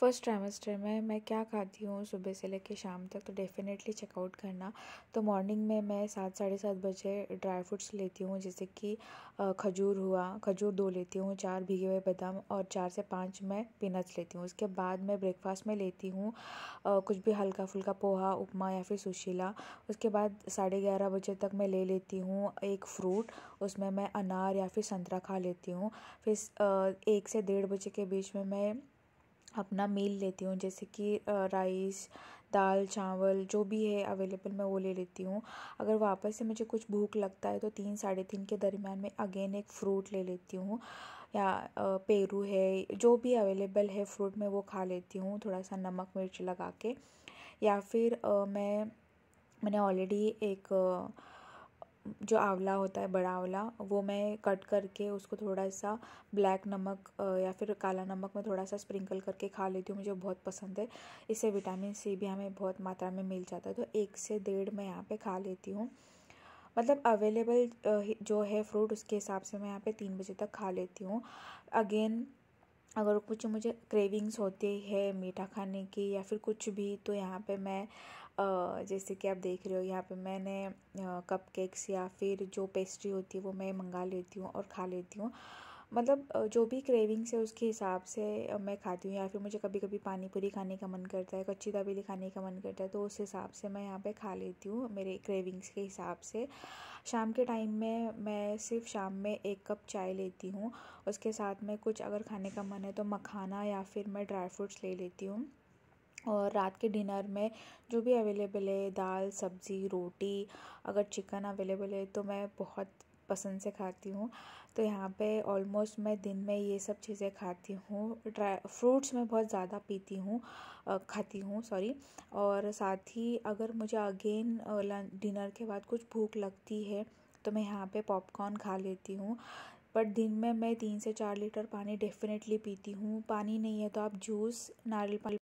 first trimester में मैं क्या खाती हूँ सुबह से लेके शाम तक तो डेफ़िनेटली चेकआउट करना तो मॉर्निंग में मैं सात साढ़े सात बजे ड्राई फ्रूट्स लेती हूँ जैसे कि खजूर हुआ खजूर दो लेती हूँ चार भीगे हुए बादाम और चार से पाँच मैं पीनट्स लेती हूँ उसके बाद मैं ब्रेकफास्ट में लेती हूँ कुछ भी हल्का फुल्का पोहा उपमा या फिर सुशीला उसके बाद साढ़े ग्यारह बजे तक मैं ले लेती हूँ एक फ्रूट उसमें मैं अनार या फिर संतरा खा लेती हूँ फिर एक से डेढ़ बजे के बीच में मैं अपना मील लेती हूँ जैसे कि राइस दाल चावल जो भी है अवेलेबल मैं वो ले लेती हूँ अगर वापस से मुझे कुछ भूख लगता है तो तीन साढ़े तीन के दरमियान में अगेन एक फ्रूट ले लेती हूँ या पेरू है जो भी अवेलेबल है फ्रूट में वो खा लेती हूँ थोड़ा सा नमक मिर्च लगा के या फिर मैं मैंने ऑलरेडी एक जो आंवला होता है बड़ा आंवला वो मैं कट करके उसको थोड़ा सा ब्लैक नमक या फिर काला नमक में थोड़ा सा स्प्रिंकल करके खा लेती हूँ मुझे बहुत पसंद है इससे विटामिन सी भी हमें बहुत मात्रा में मिल जाता है तो एक से डेढ़ मैं यहाँ पे खा लेती हूँ मतलब अवेलेबल जो है फ्रूट उसके हिसाब से मैं यहाँ पे तीन बजे तक खा लेती हूँ अगेन अगर कुछ मुझे क्रेविंग्स होती है मीठा खाने की या फिर कुछ भी तो यहाँ पे मैं जैसे कि आप देख रहे हो यहाँ पे मैंने कपकेक्स या फिर जो पेस्ट्री होती है वो मैं मंगा लेती हूँ और खा लेती हूँ मतलब जो भी क्रेविंग्स है उसके हिसाब से मैं खाती हूँ या फिर मुझे कभी कभी पानी पूरी खाने का मन करता है कच्ची दाबेली खाने का मन करता है तो उस हिसाब से मैं यहाँ पे खा लेती हूँ मेरे क्रेविंग्स के हिसाब से शाम के टाइम में मैं सिर्फ शाम में एक कप चाय लेती हूँ उसके साथ में कुछ अगर खाने का मन है तो मखाना या फिर मैं ड्राई फ्रूट्स ले लेती हूँ और रात के डिनर में जो भी अवेलेबल है दाल सब्ज़ी रोटी अगर चिकन अवेलेबल है तो मैं बहुत पसंद से खाती हूँ तो यहाँ पे ऑलमोस्ट मैं दिन में ये सब चीज़ें खाती हूँ ड्राई फ्रूट्स मैं बहुत ज़्यादा पीती हूँ खाती हूँ सॉरी और साथ ही अगर मुझे अगेन डिनर के बाद कुछ भूख लगती है तो मैं यहाँ पे पॉपकॉर्न खा लेती हूँ बट दिन में मैं तीन से चार लीटर पानी डेफिनेटली पीती हूँ पानी नहीं है तो आप जूस नारियल पानी